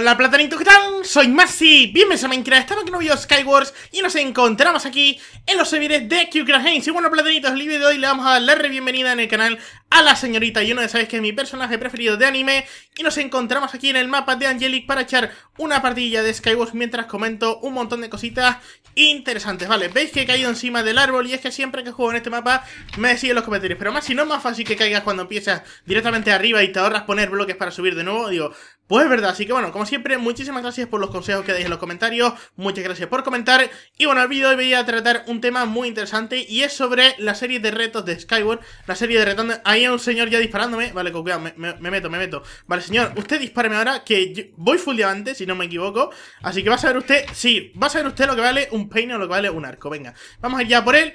Hola Platanito, ¿qué tal? Soy Masi, bienvenidos a Minecraft, estamos aquí en un video de Skywars y nos encontramos aquí en los servidores de QCraft Games Y bueno platanitos, el video de hoy le vamos a dar la re bienvenida en el canal a la señorita Y de sabéis que es mi personaje preferido de anime Y nos encontramos aquí en el mapa de Angelic para echar una partida de Skywars mientras comento un montón de cositas interesantes Vale, veis que he caído encima del árbol y es que siempre que juego en este mapa me siguen los comentarios Pero más si no es más fácil que caigas cuando empiezas directamente arriba y te ahorras poner bloques para subir de nuevo Digo, pues es verdad, así que bueno, como siempre, muchísimas gracias por los consejos que dais en los comentarios, muchas gracias por comentar, y bueno, el vídeo de hoy voy a tratar un tema muy interesante, y es sobre la serie de retos de Skyward, la serie de retos, ahí hay un señor ya disparándome, vale, con me, meto, me meto, vale, señor, usted dispárame ahora, que voy full diamante, si no me equivoco, así que va a saber usted, sí, va a saber usted lo que vale un peine o lo que vale un arco, venga, vamos a ir ya por él,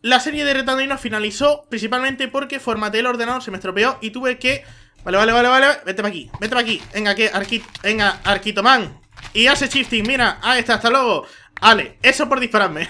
la serie de nos finalizó principalmente porque formateé el ordenador, se me estropeó y tuve que Vale, vale, vale, vale. Vete para aquí, vete para aquí. Venga, que arquito, venga, arquito man. Y hace shifting, mira. Ahí está, hasta luego. Vale, eso por dispararme.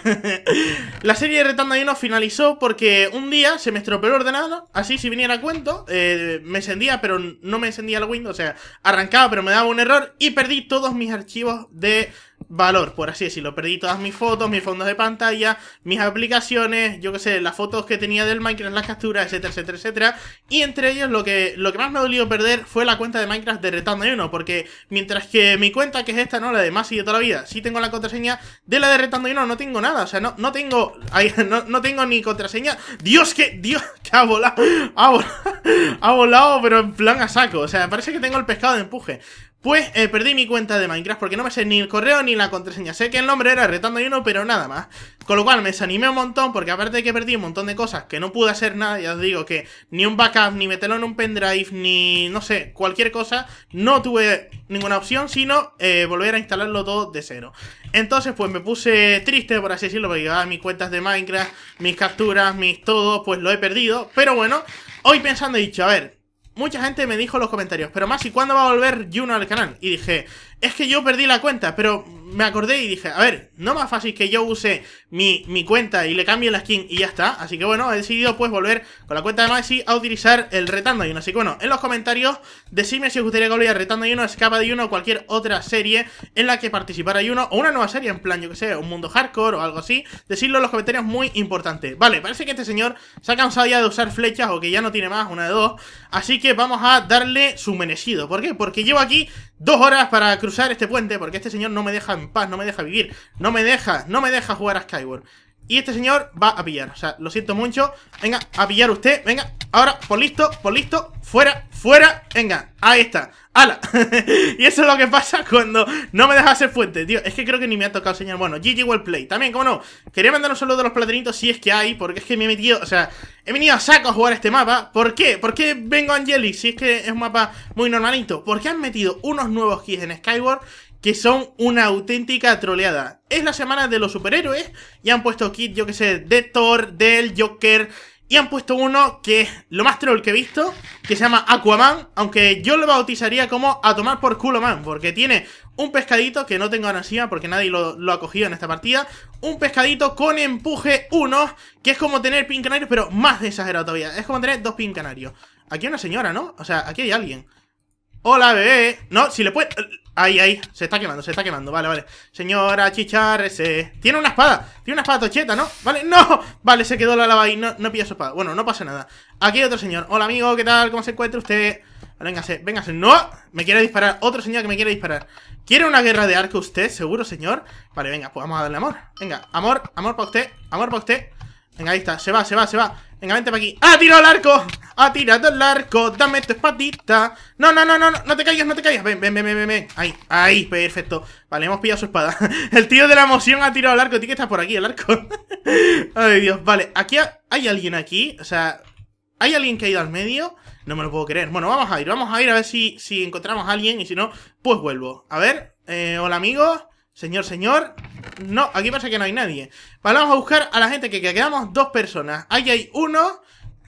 la serie de Retando no finalizó porque un día se me estropeó el ordenador. Así, si viniera a cuento, eh, me encendía, pero no me encendía el Windows. O sea, arrancaba, pero me daba un error. Y perdí todos mis archivos de valor, por así decirlo. Perdí todas mis fotos, mis fondos de pantalla, mis aplicaciones, yo qué sé, las fotos que tenía del Minecraft, las capturas, etcétera, etcétera, etcétera. Y entre ellos lo que, lo que más me ha dolido perder fue la cuenta de Minecraft de Retando uno, porque mientras que mi cuenta, que es esta, ¿no? La de Masi de toda la vida, sí tengo la contraseña de la de Retando 1, no tengo nada, o sea, no, no tengo, no, no, tengo ni contraseña. Dios, que, Dios, que ha volado, ha volado, ha volado, pero en plan a saco, o sea, parece que tengo el pescado de empuje. Pues eh, perdí mi cuenta de Minecraft porque no me sé ni el correo ni la contraseña. Sé que el nombre era Retando y uno, pero nada más. Con lo cual me desanimé un montón porque aparte de que perdí un montón de cosas que no pude hacer nada, ya os digo que ni un backup, ni meterlo en un pendrive, ni no sé, cualquier cosa, no tuve ninguna opción sino eh, volver a instalarlo todo de cero. Entonces pues me puse triste por así decirlo porque a ah, mis cuentas de Minecraft, mis capturas, mis todo, pues lo he perdido. Pero bueno, hoy pensando he dicho, a ver, mucha gente me dijo en los comentarios, pero más, ¿y cuándo va a volver Juno al canal? Y dije, es que yo perdí la cuenta, pero me acordé y dije, a ver, no más fácil que yo use mi, cuenta y le cambie la skin y ya está. Así que bueno, he decidido pues volver con la cuenta de Maxi a utilizar el retando y uno. Así que bueno, en los comentarios decime si os gustaría que volviera retando y uno, escapa de uno o cualquier otra serie en la que participara uno o una nueva serie, en plan, yo que sé, un mundo hardcore o algo así. Decidlo en los comentarios, muy importante. Vale, parece que este señor se ha cansado ya de usar flechas o que ya no tiene más, una de dos. Así que vamos a darle su merecido. ¿Por qué? Porque llevo aquí dos horas para cruzar este puente porque este señor no me deja en paz, no me deja vivir, no me deja, no me deja jugar a Skyward. Y este señor va a pillar, o sea, lo siento mucho Venga, a pillar usted, venga Ahora, por listo, por listo, fuera, fuera Venga, ahí está, ala Y eso es lo que pasa cuando no me dejas hacer fuente Tío, es que creo que ni me ha tocado, señor Bueno, GG Well Play, también, cómo no Quería mandar un saludo a los plateritos. si es que hay Porque es que me he metido, o sea, he venido a saco a jugar este mapa ¿Por qué? ¿Por qué vengo a Angelic? Si es que es un mapa muy normalito ¿Por qué han metido unos nuevos keys en Skyward que son una auténtica troleada. Es la semana de los superhéroes y han puesto kit, yo que sé, de Thor, del Joker y han puesto uno que es lo más troll que he visto, que se llama Aquaman, aunque yo lo bautizaría como a tomar por culo man, porque tiene un pescadito que no tengo ahora encima porque nadie lo, ha cogido en esta partida, un pescadito con empuje 1, que es como tener pin canarios, pero más exagerado todavía, es como tener dos pin canarios. Aquí hay una señora, ¿no? O sea, aquí hay alguien. Hola, bebé. No, si le puede... Ahí, ahí, se está quemando, se está quemando, vale, vale Señora chichar, ese Tiene una espada, tiene una espada tocheta, ¿no? Vale, no, vale, se quedó la lava ahí, no, no pilla su espada Bueno, no pasa nada Aquí hay otro señor, hola amigo, ¿qué tal? ¿Cómo se encuentra usted? Véngase, véngase, no Me quiere disparar, otro señor que me quiere disparar ¿Quiere una guerra de arco usted? ¿Seguro, señor? Vale, venga, pues vamos a darle amor Venga, amor, amor para usted, amor para usted Venga, ahí está. Se va, se va, se va. Venga, vente para aquí. ¡Ah, tirado el arco! ¡Ha tirado el arco! ¡Dame tu espadita! No, no, no, no, no, te caigas, no te caigas. Ven, ven, ven, ven, ven. Ahí, ahí, perfecto. Vale, hemos pillado su espada. el tío de la emoción ha tirado el arco. Tiene que estás por aquí, el arco. Ay, Dios. Vale, aquí hay alguien aquí. O sea, ¿hay alguien que ha ido al medio? No me lo puedo creer. Bueno, vamos a ir, vamos a ir a ver si, si encontramos a alguien. Y si no, pues vuelvo. A ver, eh, hola amigo Señor, señor. No, aquí pasa que no hay nadie. vamos a buscar a la gente que, quedamos dos personas. Ahí hay uno.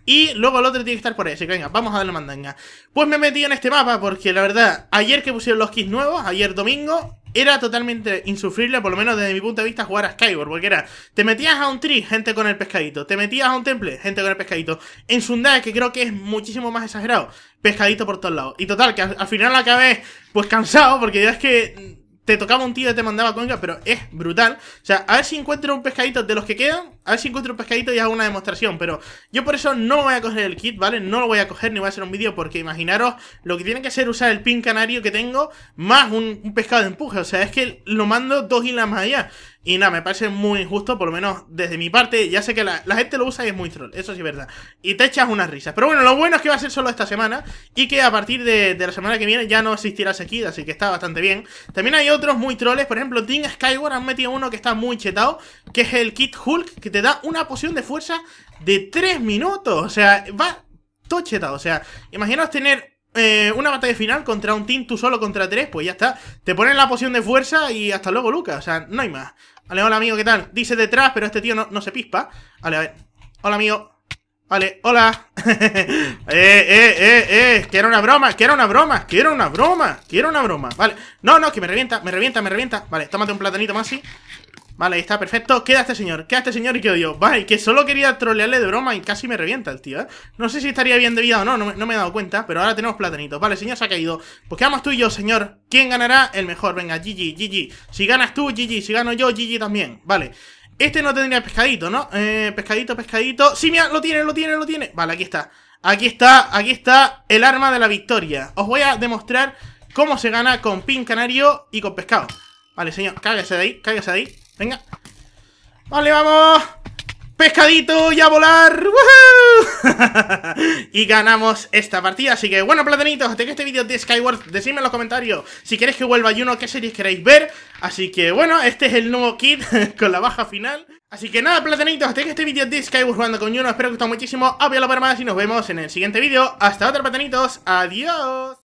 Y luego el otro tiene que estar por ahí, venga, vamos a darle mandanga. Pues me he metido en este mapa porque la verdad, ayer que pusieron los kits nuevos, ayer domingo, era totalmente insufrible, por lo menos desde mi punto de vista, jugar a Skyward, porque era, te metías a un tree, gente con el pescadito, te metías a un temple, gente con el pescadito, en Sundae, que creo que es muchísimo más exagerado, pescadito por todos lados. Y total, que al final acabé pues cansado, porque ya es que te tocaba un tío y te mandaba pero es brutal. O sea, a ver si encuentro un pescadito de los que quedan a ver si encuentro un pescadito y hago una demostración, pero yo por eso no voy a coger el kit, ¿vale? No lo voy a coger ni voy a hacer un vídeo porque imaginaros lo que tiene que ser usar el pin canario que tengo más un, pescado de empuje. O sea, es que lo mando dos islas más allá. Y nada, me parece muy injusto, por lo menos desde mi parte. Ya sé que la, gente lo usa y es muy troll, eso sí es verdad. Y te echas unas risas. Pero bueno, lo bueno es que va a ser solo esta semana y que a partir de, la semana que viene ya no existirá kit, así que está bastante bien. También hay otros muy troles, por ejemplo, Team Skyward han metido uno que está muy chetado, que es el Kit Hulk, te da una poción de fuerza de 3 minutos. O sea, va tocheta. O sea, imaginaos tener eh, una batalla final contra un team tú solo contra tres, pues ya está. Te ponen la poción de fuerza y hasta luego, Lucas. O sea, no hay más. Vale, hola amigo, ¿qué tal? Dice detrás, pero este tío no, no se pispa. Vale, a ver. Hola amigo. Vale, hola. eh, eh, eh, eh. Que era una broma, que era una broma, que era una broma, que era una broma. Vale. No, no, que me revienta, me revienta, me revienta. Vale, tómate un platanito más, sí. Vale, ahí está, perfecto. Queda este señor, queda este señor y que odio, Vale, que solo quería trolearle de broma y casi me revienta el tío, ¿eh? No sé si estaría bien de vida o no, no me, me he dado cuenta, pero ahora tenemos platanitos. Vale, señor se ha caído. Pues quedamos tú y yo, señor. ¿Quién ganará? El mejor. Venga, GG, GG. Si ganas tú, GG. Si gano yo, GG también. Vale. Este no tendría pescadito, ¿no? Eh, pescadito, pescadito. Sí, mira, lo tiene, lo tiene, lo tiene. Vale, aquí está. Aquí está, aquí está el arma de la victoria. Os voy a demostrar cómo se gana con pin canario y con pescado. Vale, señor, cállese de ahí, cállese de ahí. Venga. Vale, vamos. Pescadito y a volar. y ganamos esta partida. Así que bueno, platanitos, hasta que este vídeo de Skyward, decidme en los comentarios si queréis que vuelva Juno qué series queréis ver. Así que bueno, este es el nuevo kit con la baja final. Así que nada, platanitos, hasta que este vídeo de Skyward jugando con Juno. Espero que os gustado muchísimo. a la para y nos vemos en el siguiente vídeo. Hasta otra, platanitos. Adiós.